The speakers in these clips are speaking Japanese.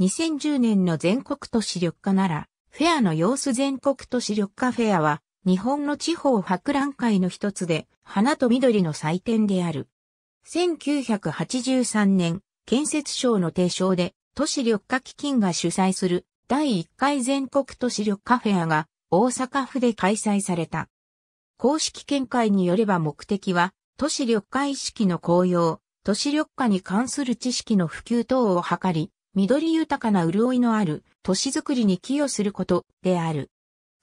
2010年の全国都市緑化なら、フェアの様子全国都市緑化フェアは、日本の地方博覧会の一つで、花と緑の祭典である。1983年、建設省の提唱で、都市緑化基金が主催する第1回全国都市緑化フェアが大阪府で開催された。公式見解によれば目的は、都市緑化意識の高揚、都市緑化に関する知識の普及等を図り、緑豊かな潤いのある都市づくりに寄与することである。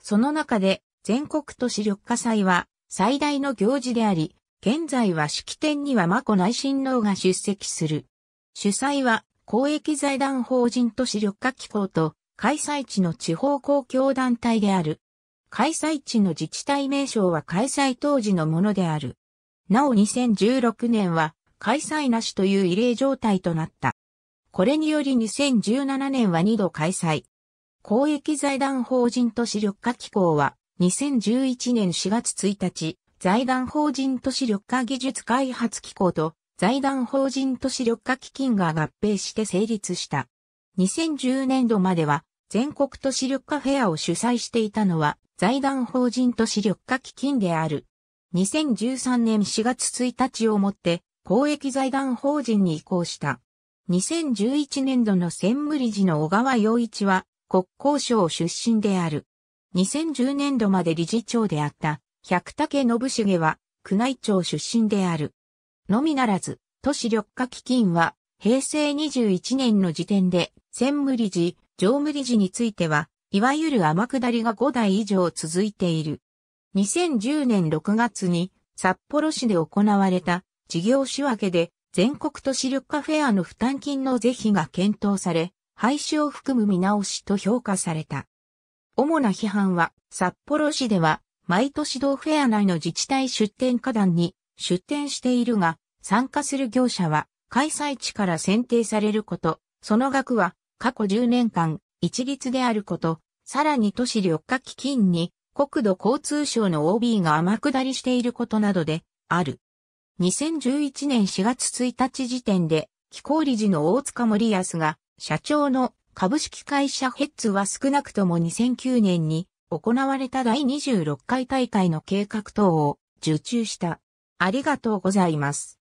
その中で全国都市緑化祭は最大の行事であり、現在は式典には眞子内親王が出席する。主催は公益財団法人都市緑化機構と開催地の地方公共団体である。開催地の自治体名称は開催当時のものである。なお2016年は開催なしという異例状態となった。これにより2017年は2度開催。公益財団法人都市緑化機構は、2011年4月1日、財団法人都市緑化技術開発機構と、財団法人都市緑化基金が合併して成立した。2010年度までは、全国都市緑化フェアを主催していたのは、財団法人都市緑化基金である。2013年4月1日をもって、公益財団法人に移行した。2011年度の専務理事の小川洋一は国交省出身である。2010年度まで理事長であった百武信重は宮内庁出身である。のみならず、都市緑化基金は平成21年の時点で専務理事、常務理事については、いわゆる天下りが5代以上続いている。2010年6月に札幌市で行われた事業仕分けで全国都市緑化フェアの負担金の是非が検討され、廃止を含む見直しと評価された。主な批判は、札幌市では、毎年同フェア内の自治体出展課団に出展しているが、参加する業者は、開催地から選定されること、その額は、過去10年間、一律であること、さらに都市緑化基金に、国土交通省の OB が天下りしていることなどで、ある。2011年4月1日時点で、気候理事の大塚森康が、社長の株式会社ヘッツは少なくとも2009年に行われた第26回大会の計画等を受注した。ありがとうございます。